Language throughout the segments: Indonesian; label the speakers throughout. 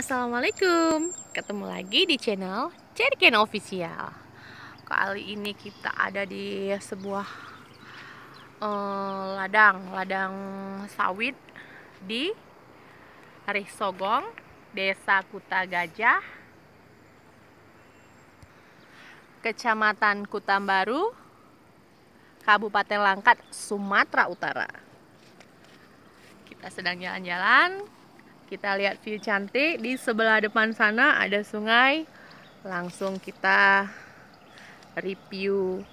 Speaker 1: Assalamualaikum Ketemu lagi di channel Ceriken Official Kali ini kita ada di sebuah uh, ladang Ladang sawit di Arih Sogong Desa Kuta Gajah Kecamatan Kutambaru Kabupaten Langkat, Sumatera Utara Kita sedang jalan-jalan kita lihat view cantik di sebelah depan sana ada sungai. Langsung kita review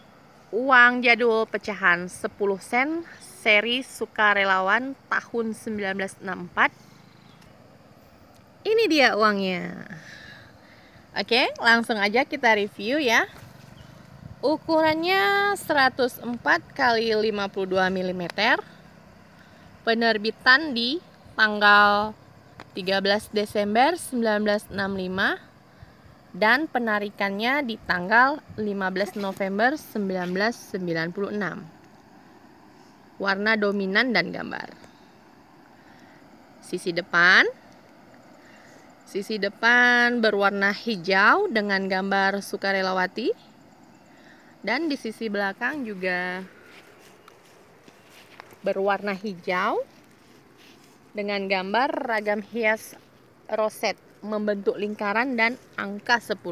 Speaker 1: uang jadul pecahan 10 sen seri sukarelawan tahun 1964. Ini dia uangnya. Oke, langsung aja kita review ya. Ukurannya 104 x 52 mm. Penerbitan di tanggal 13 Desember 1965 dan penarikannya di tanggal 15 November 1996. Warna dominan dan gambar. Sisi depan Sisi depan berwarna hijau dengan gambar sukarelawati. Dan di sisi belakang juga berwarna hijau dengan gambar ragam hias roset membentuk lingkaran dan angka 10.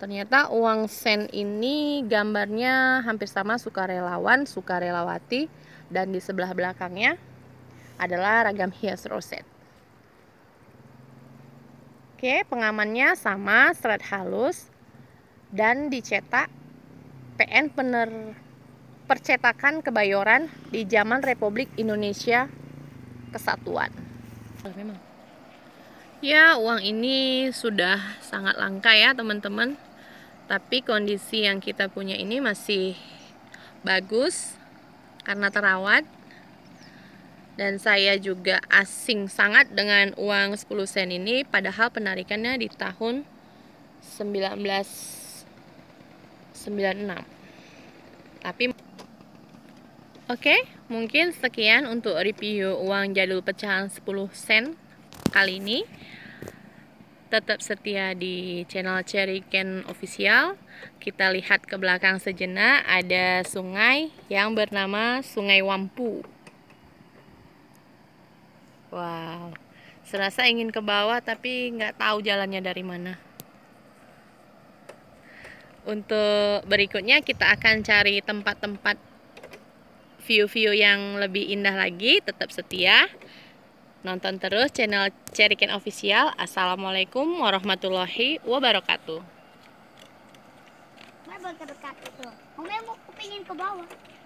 Speaker 1: Ternyata uang sen ini gambarnya hampir sama sukarelawan, sukarelawati dan di sebelah belakangnya adalah ragam hias roset. Oke, pengamannya sama serat halus dan dicetak PN pener percetakan Kebayoran di zaman Republik Indonesia kesatuan. Ya, uang ini sudah sangat langka ya, teman-teman. Tapi kondisi yang kita punya ini masih bagus karena terawat. Dan saya juga asing sangat dengan uang 10 sen ini padahal penarikannya di tahun 1996. Tapi Oke, mungkin sekian untuk review uang jadul pecahan 10 sen kali ini. Tetap setia di channel Cherry Can Official. Kita lihat ke belakang sejenak ada sungai yang bernama Sungai Wampu. Wow, serasa ingin ke bawah tapi nggak tahu jalannya dari mana. Untuk berikutnya kita akan cari tempat-tempat view-view yang lebih indah lagi tetap setia nonton terus channel Cherikin Official Assalamualaikum warahmatullahi wabarakatuh mau ke bawah